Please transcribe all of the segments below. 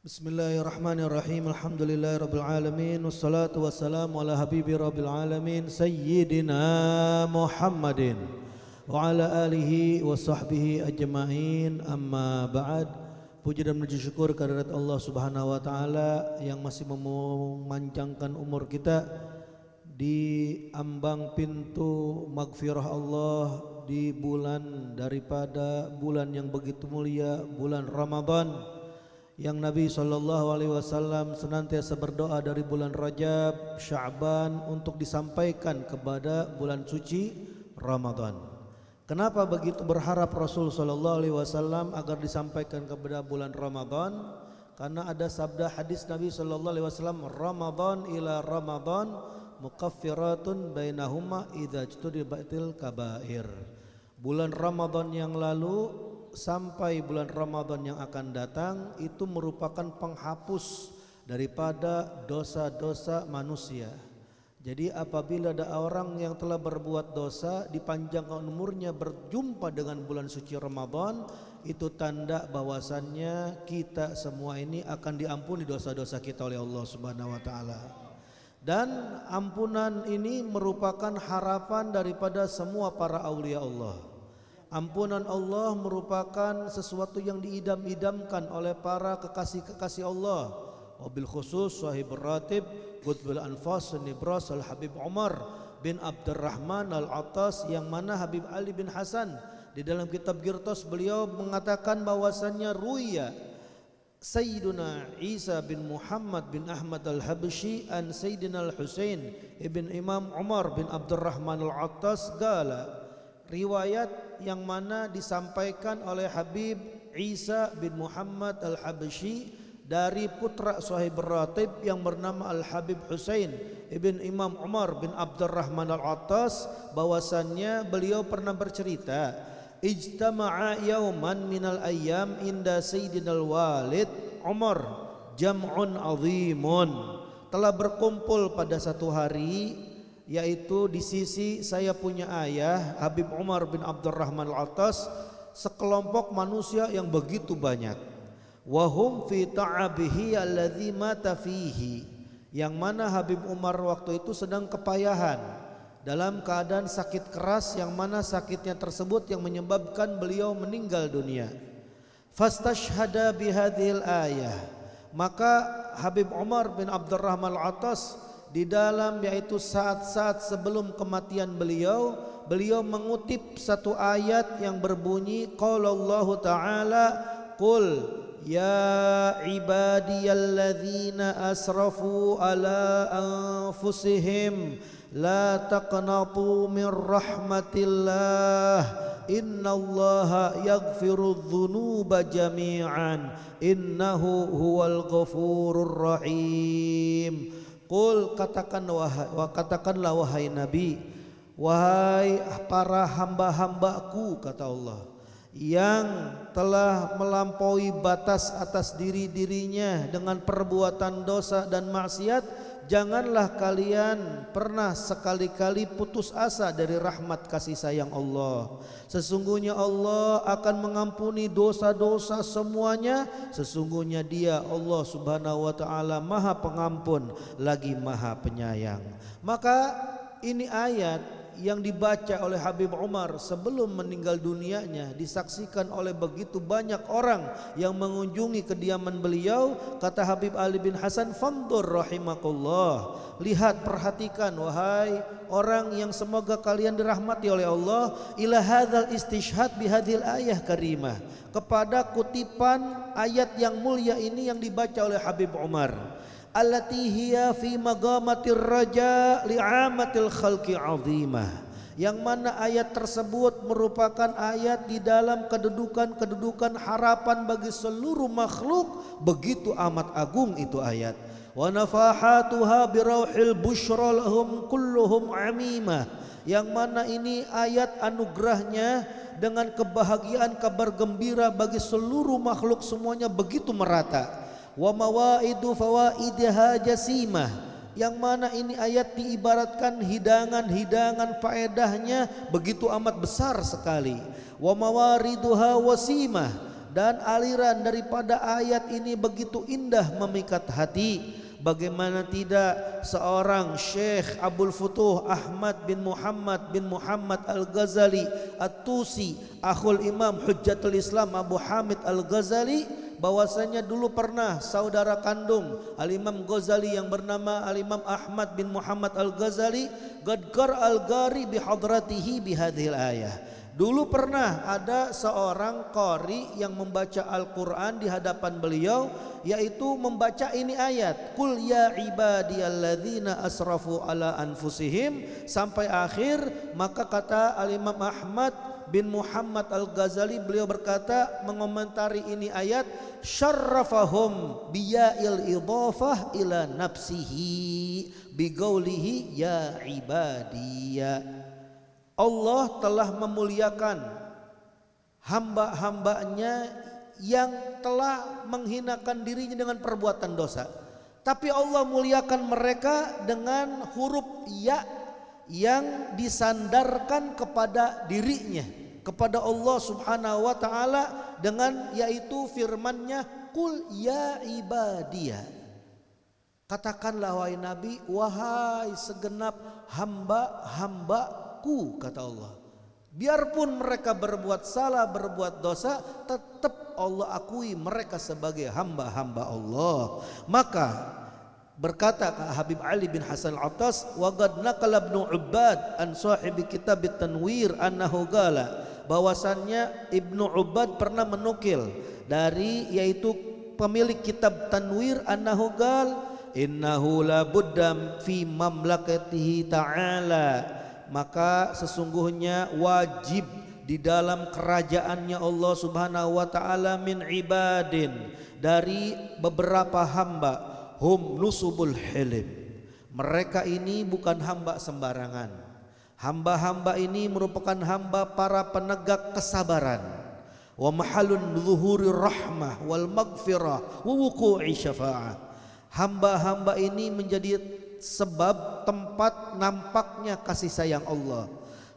Bismillahirrahmanirrahim. Alhamdulillahirabbil alamin. Wassalatu wassalamu ala habibi rabbil alamin sayyidina Muhammadin wa ala alihi wa sahbihi ajmain. Amma ba'd. Puji dan puji syukur kehadirat Allah Subhanahu wa taala yang masih memancangkan umur kita di ambang pintu magfirah Allah di bulan daripada bulan yang begitu mulia, bulan Ramadan yang Nabi Shallallahu Alaihi Wasallam senantiasa berdoa dari bulan Rajab, Syaban untuk disampaikan kepada bulan suci Ramadan. Kenapa begitu berharap Rasul Shallallahu Alaihi Wasallam agar disampaikan kepada bulan Ramadan? Karena ada sabda hadis Nabi Shallallahu Alaihi Wasallam, Ramadan ila Ramadan mukaffiratun bainahuma idza batil kabair. Bulan Ramadan yang lalu sampai bulan Ramadan yang akan datang itu merupakan penghapus daripada dosa-dosa manusia. Jadi apabila ada orang yang telah berbuat dosa dipanjangkan umurnya berjumpa dengan bulan suci Ramadan itu tanda bahwasannya kita semua ini akan diampuni dosa-dosa kita oleh Allah Subhanahu wa taala. Dan ampunan ini merupakan harapan daripada semua para aulia Allah. Ampunan Allah merupakan sesuatu yang diidam-idamkan oleh para kekasih-kekasih Allah. Wabil khusus sahib ratib Qutbul Anfas Nibras Al-Habib Umar bin Abdurrahman al atas yang mana Habib Ali bin Hasan di dalam kitab Girtos beliau mengatakan bahwasannya ruya Sayyiduna Isa bin Muhammad bin Ahmad Al-Habshi an Sayyidina Al-Husain ibn Imam Umar bin Abdurrahman al atas gala riwayat yang mana disampaikan oleh Habib Isa bin Muhammad Al-Habsyi dari putra Sahib Ratib yang bernama Al-Habib Hussein Ibn Imam Umar bin Abdurrahman Al-Attas bahwasannya beliau pernah bercerita Ijtama'a yauman minal ayyam inda Sayyidinal Walid Umar jam'un azimun telah berkumpul pada satu hari yaitu di sisi saya punya ayah Habib Umar bin Abdurrahman Al-Atas sekelompok manusia yang begitu banyak wahum fi ta'abihi alladzi mata fihi yang mana Habib Umar waktu itu sedang kepayahan dalam keadaan sakit keras yang mana sakitnya tersebut yang menyebabkan beliau meninggal dunia fastashhada bihadhil ayah maka Habib Umar bin Abdurrahman Al-Atas di dalam yaitu saat-saat sebelum kematian beliau beliau mengutip satu ayat yang berbunyi qala Allah taala qul ya ibadiyalladzina asrafu ala anfusihim la taqnatu min rahmatillah innallaha yaghfiru dhunuba jami'an innahu huwal ghafurur rahim Kul katakan wahai, katakanlah wahai Nabi, wahai para hamba-hambaku kata Allah yang telah melampaui batas atas diri-dirinya dengan perbuatan dosa dan maksiat Janganlah kalian pernah sekali-kali putus asa dari rahmat kasih sayang Allah. Sesungguhnya Allah akan mengampuni dosa-dosa semuanya. Sesungguhnya Dia Allah Subhanahu wa taala Maha Pengampun lagi Maha Penyayang. Maka ini ayat yang dibaca oleh Habib Umar sebelum meninggal dunianya disaksikan oleh begitu banyak orang yang mengunjungi kediaman beliau kata Habib Ali bin Hasan fandur rahimakullah lihat perhatikan wahai orang yang semoga kalian dirahmati oleh Allah ila hadzal istishhad bihadil ayah karimah kepada kutipan ayat yang mulia ini yang dibaca oleh Habib Umar allati hiya fi magamatir raja li'amatil khalqi azimah yang mana ayat tersebut merupakan ayat di dalam kedudukan-kedudukan harapan bagi seluruh makhluk begitu amat agung itu ayat wa nafahatuha birauhil bushra lahum kulluhum amimah yang mana ini ayat anugerahnya dengan kebahagiaan kabar gembira bagi seluruh makhluk semuanya begitu merata wa mawaidu fawaidaha jasimah yang mana ini ayat diibaratkan hidangan-hidangan faedahnya begitu amat besar sekali wa mawariduha wasimah dan aliran daripada ayat ini begitu indah memikat hati Bagaimana tidak seorang Syekh Abdul Futuh Ahmad bin Muhammad bin Muhammad Al-Ghazali At-Tusi Akhul Imam Hujjatul Islam Abu Hamid Al-Ghazali bahwasanya dulu pernah saudara kandung Al-Imam Ghazali yang bernama Al-Imam Ahmad bin Muhammad Al-Ghazali gadgar al-gari bihadratihi bihadhil ayah Dulu pernah ada seorang kori yang membaca Al-Qur'an di hadapan beliau yaitu membaca ini ayat Qul ya ibadiyalladzina asrafu ala anfusihim sampai akhir maka kata Al-Imam Ahmad bin Muhammad Al-Ghazali beliau berkata mengomentari ini ayat syarrafahum biyail idhafah ila nafsihi bigaulihi ya Allah telah memuliakan hamba-hambanya yang telah menghinakan dirinya dengan perbuatan dosa tapi Allah muliakan mereka dengan huruf ya yang disandarkan kepada dirinya kepada Allah Subhanahu wa taala dengan yaitu firman-Nya kul ya ibadia katakanlah wahai nabi wahai segenap hamba-hambaku kata Allah biarpun mereka berbuat salah berbuat dosa tetap Allah akui mereka sebagai hamba-hamba Allah maka berkata Habib Ali bin Hasan Al-Attas wa qad naqala Ibnu Ubbad an sahibi kitab Tanwir annahu qala bahwasannya Ibnu Ubbad pernah menukil dari yaitu pemilik kitab Tanwir annahu qala innahu la budda fi mamlakatihi ta'ala maka sesungguhnya wajib di dalam kerajaannya Allah Subhanahu wa taala min ibadin dari beberapa hamba hum nusubul hilim. Mereka ini bukan hamba sembarangan. Hamba-hamba ini merupakan hamba para penegak kesabaran. Wa mahalun zuhuri rahmah wal maghfirah wa wuku'i syafa'ah. Hamba-hamba ini menjadi sebab tempat nampaknya kasih sayang Allah.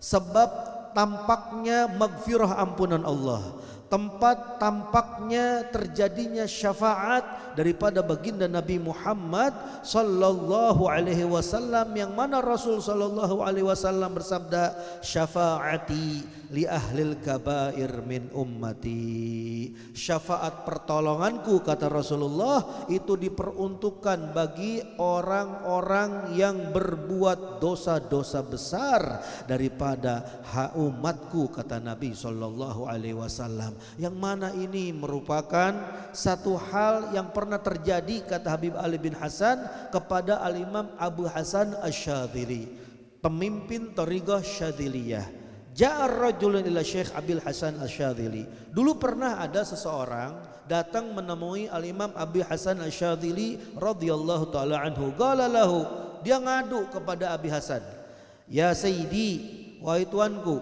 Sebab tampaknya magfirah ampunan Allah tempat tampaknya terjadinya syafaat daripada baginda Nabi Muhammad sallallahu alaihi wasallam yang mana Rasul sallallahu alaihi wasallam bersabda syafaati li ahlil kabair min ummati syafaat pertolonganku kata Rasulullah itu diperuntukkan bagi orang-orang yang berbuat dosa-dosa besar daripada umatku kata Nabi sallallahu alaihi wasallam yang mana ini merupakan satu hal yang pernah terjadi kata Habib Ali bin Hasan kepada Al-Imam Abu Hasan Asy-Syadzili pemimpin Tariqah Syadziliyah Ja'ar rajulun ila Syekh Abil Hasan Asy-Syadzili. Dulu pernah ada seseorang datang menemui Al-Imam Abi Hasan Asy-Syadzili radhiyallahu taala anhu. Qala lahu, dia ngadu kepada Abi Hasan. Ya Sayyidi, wahai tuanku,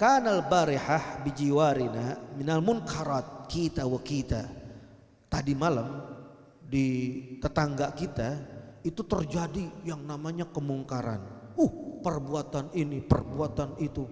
kanal barihah bijiwarina minal munkarat kita wa kita tadi malam di tetangga kita itu terjadi yang namanya kemungkaran uh perbuatan ini perbuatan itu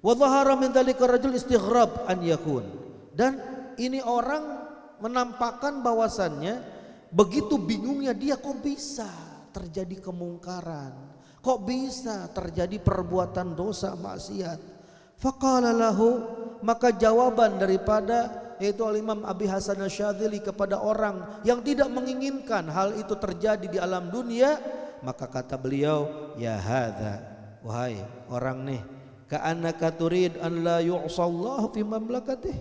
wadhahara min dzalika rajul istighrab an yakun dan ini orang menampakkan bahwasannya begitu bingungnya dia kok bisa terjadi kemungkaran kok bisa terjadi perbuatan dosa maksiat Faqala lahu maka jawaban daripada yaitu Al Imam Abi Hasan Asyadzili kepada orang yang tidak menginginkan hal itu terjadi di alam dunia maka kata beliau ya hadza wahai orang nih ka'annaka turid an la yu'sallahu fi mamlakatih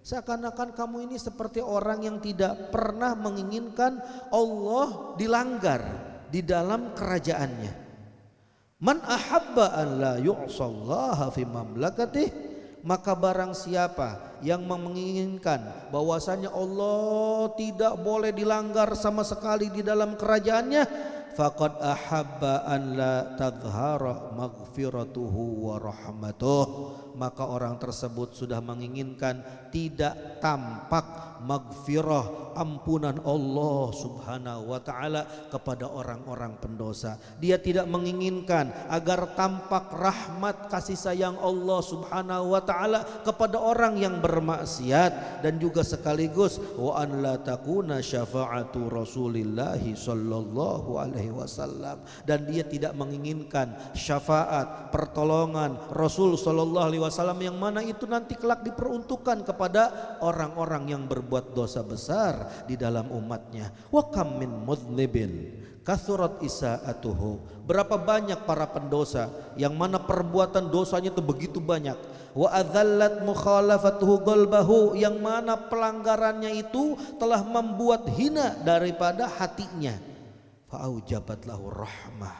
seakan-akan kamu ini seperti orang yang tidak pernah menginginkan Allah dilanggar di dalam kerajaannya Man ahabba an la yu'sallaha fi mamlakatih maka barang siapa yang menginginkan bahwasanya Allah tidak boleh dilanggar sama sekali di dalam kerajaannya faqad ahabba an la tadhhara maghfiratuhu wa rahmatuh maka orang tersebut sudah menginginkan tidak tampak magfirah ampunan Allah subhanahu wa ta'ala kepada orang-orang pendosa dia tidak menginginkan agar tampak rahmat kasih sayang Allah subhanahu wa ta'ala kepada orang yang bermaksiat dan juga sekaligus wa an la takuna syafa'atu rasulillahi sallallahu alaihi wasallam dan dia tidak menginginkan syafaat pertolongan Rasul sallallahu alaihi wasallam yang mana itu nanti kelak diperuntukkan kepada orang-orang yang berbuat berbuat dosa besar di dalam umatnya. Wa kam min mudlibin kathurat isaatuhu. Berapa banyak para pendosa yang mana perbuatan dosanya itu begitu banyak. Wa adzallat mukhalafatuhu golbahu yang mana pelanggarannya itu telah membuat hina daripada hatinya. Fa'aujabat lahu rahmah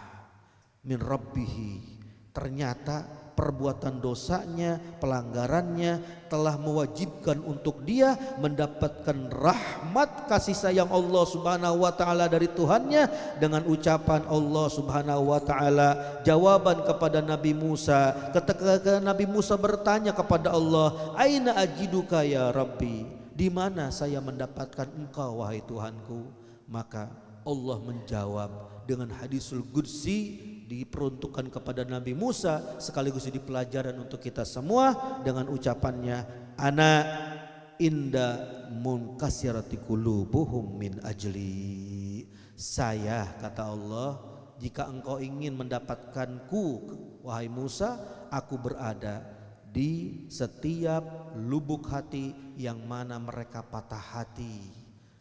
min rabbih. Ternyata perbuatan dosanya, pelanggarannya telah mewajibkan untuk dia mendapatkan rahmat kasih sayang Allah Subhanahu wa taala dari Tuhannya dengan ucapan Allah Subhanahu wa taala jawaban kepada Nabi Musa ketika Nabi Musa bertanya kepada Allah aina ajiduka ya rabbi di mana saya mendapatkan engkau wahai Tuhanku maka Allah menjawab dengan hadisul qudsi diperuntukkan kepada Nabi Musa sekaligus jadi pelajaran untuk kita semua dengan ucapannya anak inda munkasirati qulubuhum min ajli saya kata Allah jika engkau ingin mendapatkanku wahai Musa aku berada di setiap lubuk hati yang mana mereka patah hati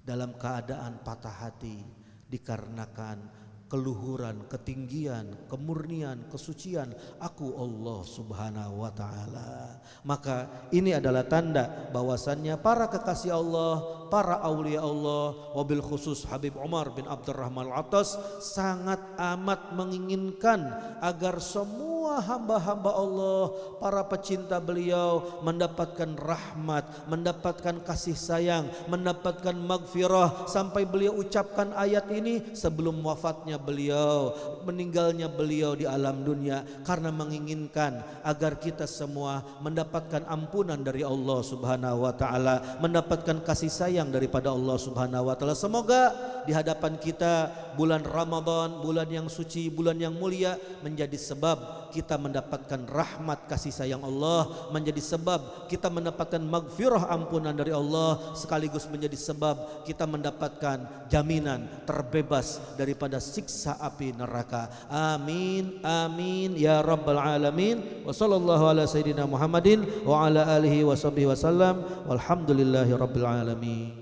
dalam keadaan patah hati dikarenakan keluhuran, ketinggian, kemurnian, kesucian aku Allah Subhanahu wa taala. Maka ini adalah tanda bahwasannya para kekasih Allah, para aulia Allah, wabil khusus Habib Umar bin Abdurrahman Al-Attas sangat amat menginginkan agar semua hamba-hamba Allah, para pecinta beliau mendapatkan rahmat, mendapatkan kasih sayang, mendapatkan magfirah sampai beliau ucapkan ayat ini sebelum wafatnya beliau, meninggalnya beliau di alam dunia karena menginginkan agar kita semua mendapatkan ampunan dari Allah Subhanahu wa taala, mendapatkan kasih sayang daripada Allah Subhanahu wa taala. Semoga di hadapan kita bulan Ramadan, bulan yang suci, bulan yang mulia menjadi sebab kita kita mendapatkan rahmat kasih sayang Allah menjadi sebab kita mendapatkan magfirah ampunan dari Allah sekaligus menjadi sebab kita mendapatkan jaminan terbebas daripada siksa api neraka amin amin ya rabbal alamin wa sallallahu ala sayyidina Muhammadin wa ala alihi wa sahbihi wasallam walhamdulillahi rabbil alamin